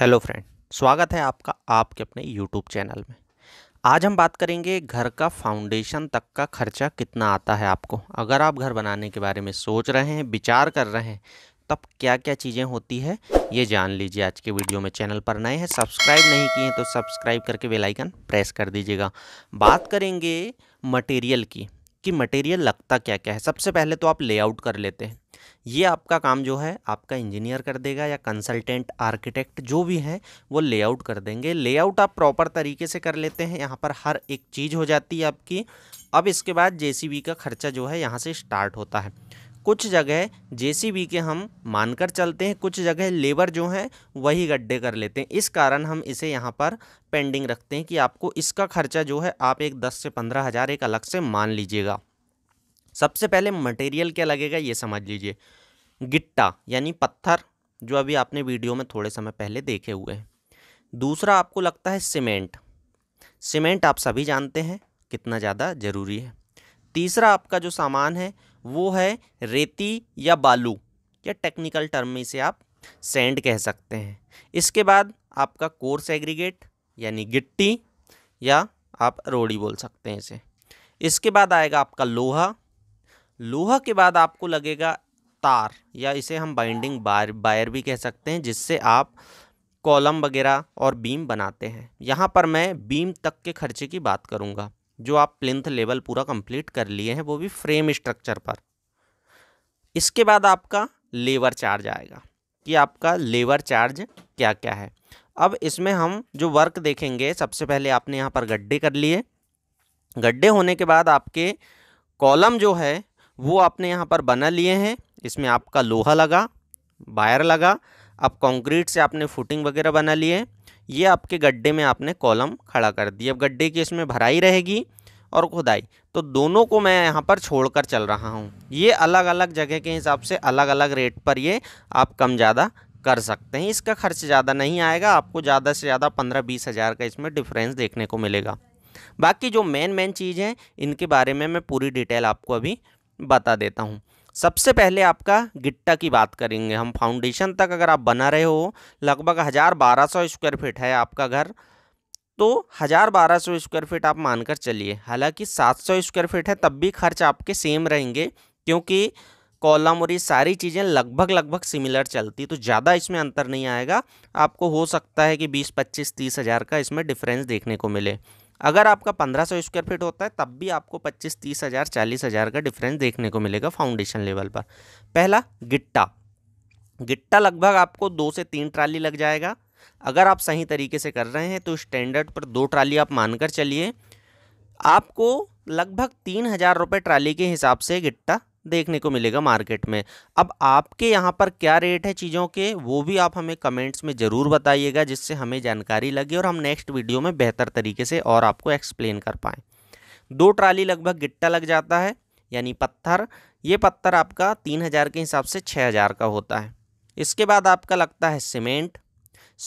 hello friend स्वागत है आपका आपके अपने यूट्यूब चैनल में आज हम बात करेंगे घर का फाउंडेशन तक का खर्चा कितना आता है आपको अगर आप घर बनाने के बारे में सोच रहे हैं विचार कर रहे हैं तब क्या क्या चीज़ें होती है ये जान लीजिए आज के वीडियो में चैनल पर नए हैं सब्सक्राइब नहीं किए तो सब्सक्राइब करके बेलाइकन प्रेस कर दीजिएगा बात करेंगे मटेरियल की कि मटेरियल लगता क्या क्या है सबसे पहले तो आप लेआउट कर लेते हैं ये आपका काम जो है आपका इंजीनियर कर देगा या कंसल्टेंट आर्किटेक्ट जो भी हैं वो लेआउट कर देंगे लेआउट आप प्रॉपर तरीके से कर लेते हैं यहाँ पर हर एक चीज़ हो जाती है आपकी अब इसके बाद जेसीबी का खर्चा जो है यहाँ से स्टार्ट होता है कुछ जगह जेसीबी के हम मानकर चलते हैं कुछ जगह लेबर जो हैं वही गड्ढे कर लेते हैं इस कारण हम इसे यहाँ पर पेंडिंग रखते हैं कि आपको इसका खर्चा जो है आप एक दस से पंद्रह हज़ार एक अलग से मान लीजिएगा सबसे पहले मटेरियल क्या लगेगा ये समझ लीजिए गिट्टा यानी पत्थर जो अभी आपने वीडियो में थोड़े समय पहले देखे हुए हैं दूसरा आपको लगता है सीमेंट सीमेंट आप सभी जानते हैं कितना ज़्यादा ज़रूरी है तीसरा आपका जो सामान है वो है रेती या बालू या टेक्निकल टर्म में इसे आप सेंड कह सकते हैं इसके बाद आपका कोर्स एग्रीगेट यानी गिट्टी या आप रोड़ी बोल सकते हैं इसे इसके बाद आएगा आपका लोहा लोहा के बाद आपको लगेगा तार या इसे हम बाइंडिंग बायर बायर भी कह सकते हैं जिससे आप कॉलम वगैरह और बीम बनाते हैं यहाँ पर मैं बीम तक के खर्चे की बात करूँगा जो आप प्लिंथ लेवल पूरा कंप्लीट कर लिए हैं वो भी फ्रेम स्ट्रक्चर पर इसके बाद आपका लेबर चार्ज आएगा कि आपका लेबर चार्ज क्या क्या है अब इसमें हम जो वर्क देखेंगे सबसे पहले आपने यहाँ पर गड्ढे कर लिए गड्ढे होने के बाद आपके कॉलम जो है वो आपने यहाँ पर बना लिए हैं इसमें आपका लोहा लगा वायर लगा अब कंक्रीट से आपने फुटिंग वगैरह बना लिए ये आपके गड्ढे में आपने कॉलम खड़ा कर दी अब गड्ढे की इसमें भराई रहेगी और खुदाई तो दोनों को मैं यहाँ पर छोड़कर चल रहा हूँ ये अलग अलग जगह के हिसाब से अलग अलग रेट पर ये आप कम ज़्यादा कर सकते हैं इसका खर्च ज़्यादा नहीं आएगा आपको ज़्यादा से ज़्यादा पंद्रह बीस हज़ार का इसमें डिफरेंस देखने को मिलेगा बाकी जो मेन मेन चीज़ हैं इनके बारे में मैं पूरी डिटेल आपको अभी बता देता हूँ सबसे पहले आपका गिट्टा की बात करेंगे हम फाउंडेशन तक अगर आप बना रहे हो लगभग हज़ार बारह सौ स्क्वायर फीट है आपका घर तो हज़ार बारह सौ स्क्वायर फीट आप मानकर चलिए हालांकि सात सौ स्क्वायर फीट है तब भी खर्च आपके सेम रहेंगे क्योंकि कॉलम और ये सारी चीज़ें लगभग लगभग सिमिलर चलती तो ज़्यादा इसमें अंतर नहीं आएगा आपको हो सकता है कि बीस पच्चीस तीस हज़ार का इसमें डिफरेंस देखने को मिले अगर आपका 1500 स्क्वायर फीट होता है तब भी आपको 25 तीस हज़ार चालीस हज़ार का डिफरेंस देखने को मिलेगा फाउंडेशन लेवल पर पहला गिट्टा गिट्टा लगभग आपको दो से तीन ट्राली लग जाएगा अगर आप सही तरीके से कर रहे हैं तो स्टैंडर्ड पर दो ट्राली आप मानकर चलिए आपको लगभग तीन हज़ार रुपये ट्राली के हिसाब से गिट्टा देखने को मिलेगा मार्केट में अब आपके यहाँ पर क्या रेट है चीज़ों के वो भी आप हमें कमेंट्स में ज़रूर बताइएगा जिससे हमें जानकारी लगे और हम नेक्स्ट वीडियो में बेहतर तरीके से और आपको एक्सप्लेन कर पाएँ दो ट्राली लगभग गिट्टा लग जाता है यानी पत्थर ये पत्थर आपका तीन हज़ार के हिसाब से छः हज़ार का होता है इसके बाद आपका लगता है सीमेंट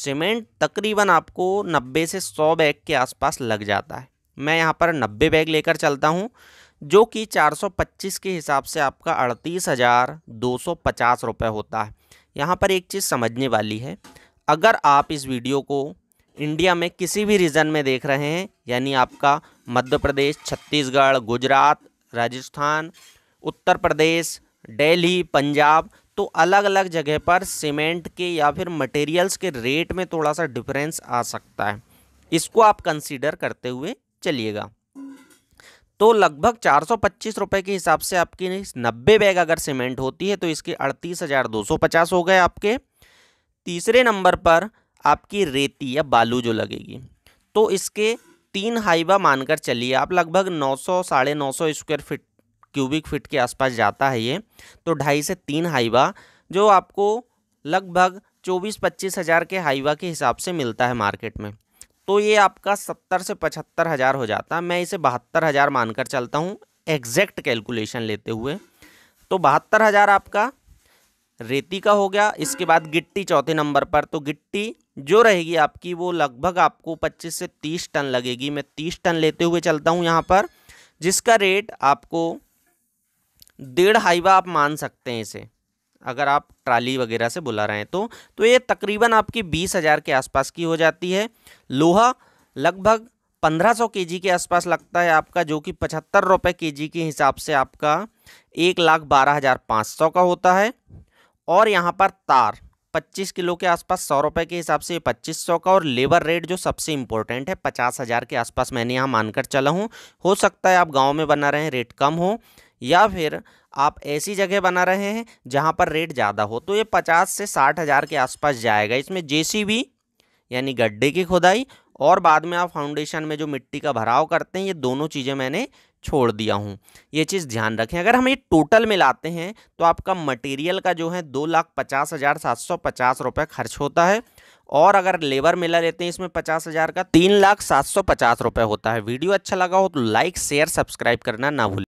सीमेंट तकरीबन आपको नब्बे से सौ बैग के आसपास लग जाता है मैं यहाँ पर नब्बे बैग लेकर चलता हूँ जो कि 425 के हिसाब से आपका अड़तीस हज़ार दो सौ पचास रुपये होता है यहाँ पर एक चीज़ समझने वाली है अगर आप इस वीडियो को इंडिया में किसी भी रीजन में देख रहे हैं यानी आपका मध्य प्रदेश छत्तीसगढ़ गुजरात राजस्थान उत्तर प्रदेश दिल्ली पंजाब तो अलग अलग जगह पर सीमेंट के या फिर मटेरियल्स के रेट में थोड़ा सा डिफरेंस आ सकता है इसको आप कंसीडर करते हुए चलिएगा तो लगभग चार सौ के हिसाब से आपकी नब्बे बैग अगर सीमेंट होती है तो इसके अड़तीस हज़ार दो सौ पचास हो गए आपके तीसरे नंबर पर आपकी रेती या बालू जो लगेगी तो इसके तीन हाइबा मानकर चलिए आप लगभग नौ सौ साढ़े नौ सौ स्क्वायर फिट क्यूबिक फिट के आसपास जाता है ये तो ढाई से तीन हाइबा जो आपको लगभग चौबीस पच्चीस हज़ार के हाइबा के हिसाब से मिलता है मार्केट में तो ये आपका सत्तर से पचहत्तर हज़ार हो जाता मैं इसे बहत्तर हज़ार मानकर चलता हूँ एग्जैक्ट कैलकुलेशन लेते हुए तो बहत्तर हज़ार आपका रेती का हो गया इसके बाद गिट्टी चौथे नंबर पर तो गिट्टी जो रहेगी आपकी वो लगभग आपको 25 से 30 टन लगेगी मैं 30 टन लेते हुए चलता हूँ यहाँ पर जिसका रेट आपको डेढ़ हाइवा आप मान सकते हैं इसे अगर आप ट्राली वगैरह से बुला रहे हैं तो तो ये तकरीबन आपकी बीस हज़ार के आसपास की हो जाती है लोहा लगभग पंद्रह सौ के जी के आसपास लगता है आपका जो कि पचहत्तर रुपये के जी के हिसाब से आपका एक लाख बारह हज़ार पाँच सौ का होता है और यहाँ पर तार पच्चीस किलो के आसपास सौ रुपये के हिसाब से पच्चीस सौ का और लेबर रेट जो सबसे इम्पोर्टेंट है पचास हज़ार के आसपास मैंने यहाँ मानकर चला हूँ हो सकता है आप गाँव में बना रहे हैं रेट कम हो या फिर आप ऐसी जगह बना रहे हैं जहाँ पर रेट ज़्यादा हो तो ये पचास से साठ हज़ार के आसपास जाएगा इसमें जे यानी गड्ढे की खुदाई और बाद में आप फाउंडेशन में जो मिट्टी का भराव करते हैं ये दोनों चीज़ें मैंने छोड़ दिया हूँ ये चीज़ ध्यान रखें अगर हम ये टोटल मिलाते हैं तो आपका मटेरियल का जो है दो लाख पचास हज़ार सात सौ पचास रुपये खर्च होता है और अगर लेबर मिला लेते हैं इसमें पचास हज़ार का तीन लाख सात सौ पचास रुपये होता है वीडियो अच्छा लगा हो तो लाइक शेयर सब्सक्राइब करना ना भूलें